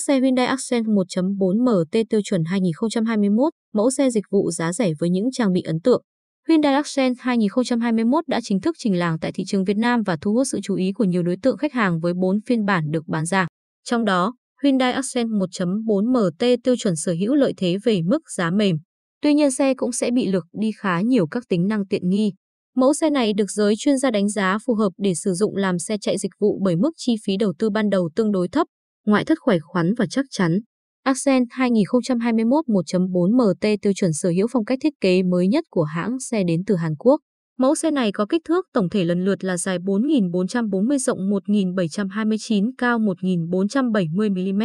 Chiếc xe Hyundai Accent 1.4 MT tiêu chuẩn 2021, mẫu xe dịch vụ giá rẻ với những trang bị ấn tượng. Hyundai Accent 2021 đã chính thức trình làng tại thị trường Việt Nam và thu hút sự chú ý của nhiều đối tượng khách hàng với 4 phiên bản được bán ra. Trong đó, Hyundai Accent 1.4 MT tiêu chuẩn sở hữu lợi thế về mức giá mềm. Tuy nhiên xe cũng sẽ bị lược đi khá nhiều các tính năng tiện nghi. Mẫu xe này được giới chuyên gia đánh giá phù hợp để sử dụng làm xe chạy dịch vụ bởi mức chi phí đầu tư ban đầu tương đối thấp ngoại thất khỏe khoắn và chắc chắn. Accent 2021 1.4 MT tiêu chuẩn sở hữu phong cách thiết kế mới nhất của hãng xe đến từ Hàn Quốc. Mẫu xe này có kích thước tổng thể lần lượt là dài 4.440 rộng 1.729 cao 1.470 mm.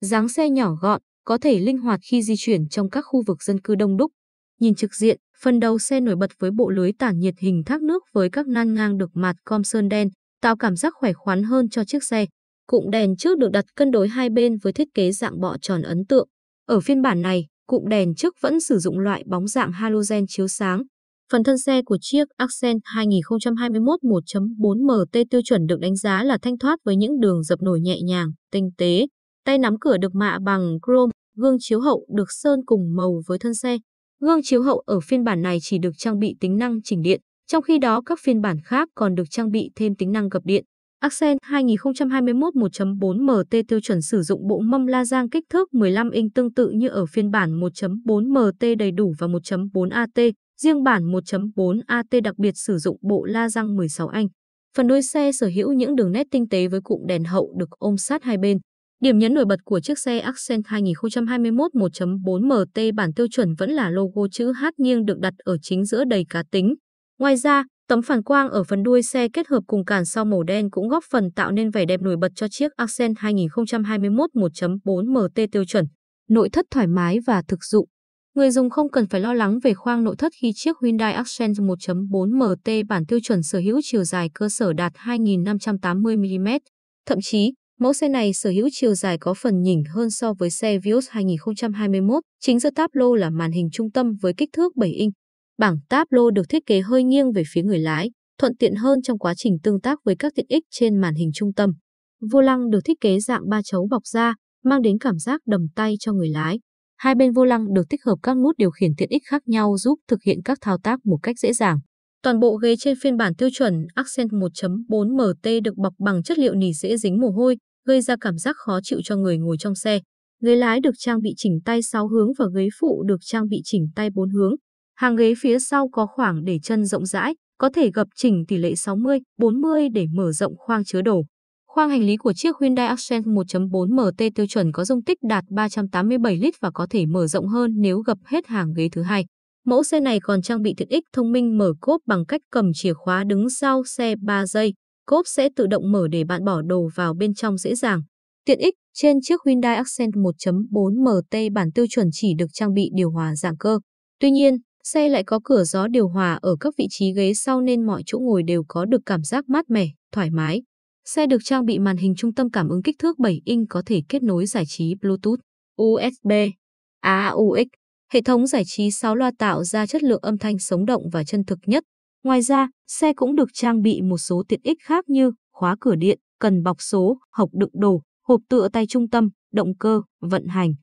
Dáng xe nhỏ gọn, có thể linh hoạt khi di chuyển trong các khu vực dân cư đông đúc. Nhìn trực diện, phần đầu xe nổi bật với bộ lưới tản nhiệt hình thác nước với các nan ngang được mạt com sơn đen, tạo cảm giác khỏe khoắn hơn cho chiếc xe. Cụm đèn trước được đặt cân đối hai bên với thiết kế dạng bọ tròn ấn tượng. Ở phiên bản này, cụm đèn trước vẫn sử dụng loại bóng dạng halogen chiếu sáng. Phần thân xe của chiếc Accent 2021 1.4 MT tiêu chuẩn được đánh giá là thanh thoát với những đường dập nổi nhẹ nhàng, tinh tế. Tay nắm cửa được mạ bằng chrome, gương chiếu hậu được sơn cùng màu với thân xe. Gương chiếu hậu ở phiên bản này chỉ được trang bị tính năng chỉnh điện, trong khi đó các phiên bản khác còn được trang bị thêm tính năng gập điện. Accent 2021 1.4 MT tiêu chuẩn sử dụng bộ mâm la giang kích thước 15 inch tương tự như ở phiên bản 1.4 MT đầy đủ và 1.4 AT, riêng bản 1.4 AT đặc biệt sử dụng bộ la giang 16 inch. Phần đuôi xe sở hữu những đường nét tinh tế với cụm đèn hậu được ôm sát hai bên. Điểm nhấn nổi bật của chiếc xe Accent 2021 1.4 MT bản tiêu chuẩn vẫn là logo chữ H nghiêng được đặt ở chính giữa đầy cá tính, Ngoài ra, tấm phản quang ở phần đuôi xe kết hợp cùng cản sau màu đen cũng góp phần tạo nên vẻ đẹp nổi bật cho chiếc Accent 2021 1.4 MT tiêu chuẩn. Nội thất thoải mái và thực dụng. Người dùng không cần phải lo lắng về khoang nội thất khi chiếc Hyundai Accent 1.4 MT bản tiêu chuẩn sở hữu chiều dài cơ sở đạt 2.580 mm. Thậm chí, mẫu xe này sở hữu chiều dài có phần nhỉnh hơn so với xe Vios 2021. Chính giữa táp lô là màn hình trung tâm với kích thước 7 inch. Bảng táp lô được thiết kế hơi nghiêng về phía người lái, thuận tiện hơn trong quá trình tương tác với các tiện ích trên màn hình trung tâm. Vô lăng được thiết kế dạng ba chấu bọc da, mang đến cảm giác đầm tay cho người lái. Hai bên vô lăng được tích hợp các nút điều khiển tiện ích khác nhau giúp thực hiện các thao tác một cách dễ dàng. Toàn bộ ghế trên phiên bản tiêu chuẩn Accent 1.4 MT được bọc bằng chất liệu nỉ dễ dính mồ hôi, gây ra cảm giác khó chịu cho người ngồi trong xe. Ghế lái được trang bị chỉnh tay 6 hướng và ghế phụ được trang bị chỉnh tay 4 hướng. Hàng ghế phía sau có khoảng để chân rộng rãi, có thể gập chỉnh tỷ lệ 60-40 để mở rộng khoang chứa đồ. Khoang hành lý của chiếc Hyundai Accent 1.4 MT tiêu chuẩn có dung tích đạt 387 lít và có thể mở rộng hơn nếu gập hết hàng ghế thứ hai. Mẫu xe này còn trang bị tiện ích thông minh mở cốp bằng cách cầm chìa khóa đứng sau xe 3 giây. Cốp sẽ tự động mở để bạn bỏ đồ vào bên trong dễ dàng. Tiện ích trên chiếc Hyundai Accent 1.4 MT bản tiêu chuẩn chỉ được trang bị điều hòa dạng cơ. Tuy nhiên, Xe lại có cửa gió điều hòa ở các vị trí ghế sau nên mọi chỗ ngồi đều có được cảm giác mát mẻ, thoải mái. Xe được trang bị màn hình trung tâm cảm ứng kích thước 7 inch có thể kết nối giải trí Bluetooth, USB, AUX. Hệ thống giải trí 6 loa tạo ra chất lượng âm thanh sống động và chân thực nhất. Ngoài ra, xe cũng được trang bị một số tiện ích khác như khóa cửa điện, cần bọc số, hộc đựng đồ, hộp tựa tay trung tâm, động cơ, vận hành,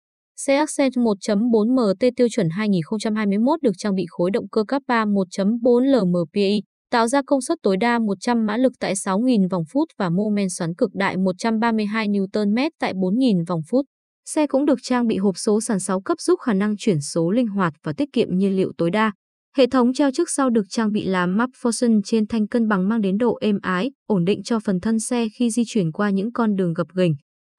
Xe Accent 1.4 MT tiêu chuẩn 2021 được trang bị khối động cơ Capa 1.4 LMPI, tạo ra công suất tối đa 100 mã lực tại 6.000 vòng phút và mô men xoắn cực đại 132 Nm tại 4.000 vòng phút. Xe cũng được trang bị hộp số sàn 6 cấp giúp khả năng chuyển số linh hoạt và tiết kiệm nhiên liệu tối đa. Hệ thống treo trước sau được trang bị là MacPherson trên thanh cân bằng mang đến độ êm ái, ổn định cho phần thân xe khi di chuyển qua những con đường gập ghềnh.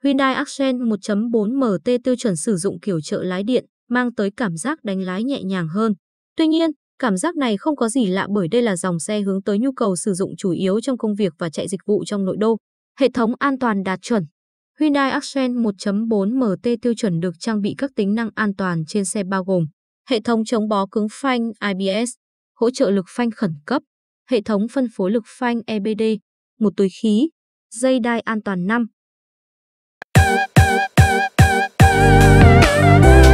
Hyundai Accent 1.4 MT tiêu chuẩn sử dụng kiểu trợ lái điện, mang tới cảm giác đánh lái nhẹ nhàng hơn. Tuy nhiên, cảm giác này không có gì lạ bởi đây là dòng xe hướng tới nhu cầu sử dụng chủ yếu trong công việc và chạy dịch vụ trong nội đô. Hệ thống an toàn đạt chuẩn Hyundai Accent 1.4 MT tiêu chuẩn được trang bị các tính năng an toàn trên xe bao gồm hệ thống chống bó cứng phanh IBS, hỗ trợ lực phanh khẩn cấp, hệ thống phân phối lực phanh EBD, một túi khí, dây đai an toàn 5, you.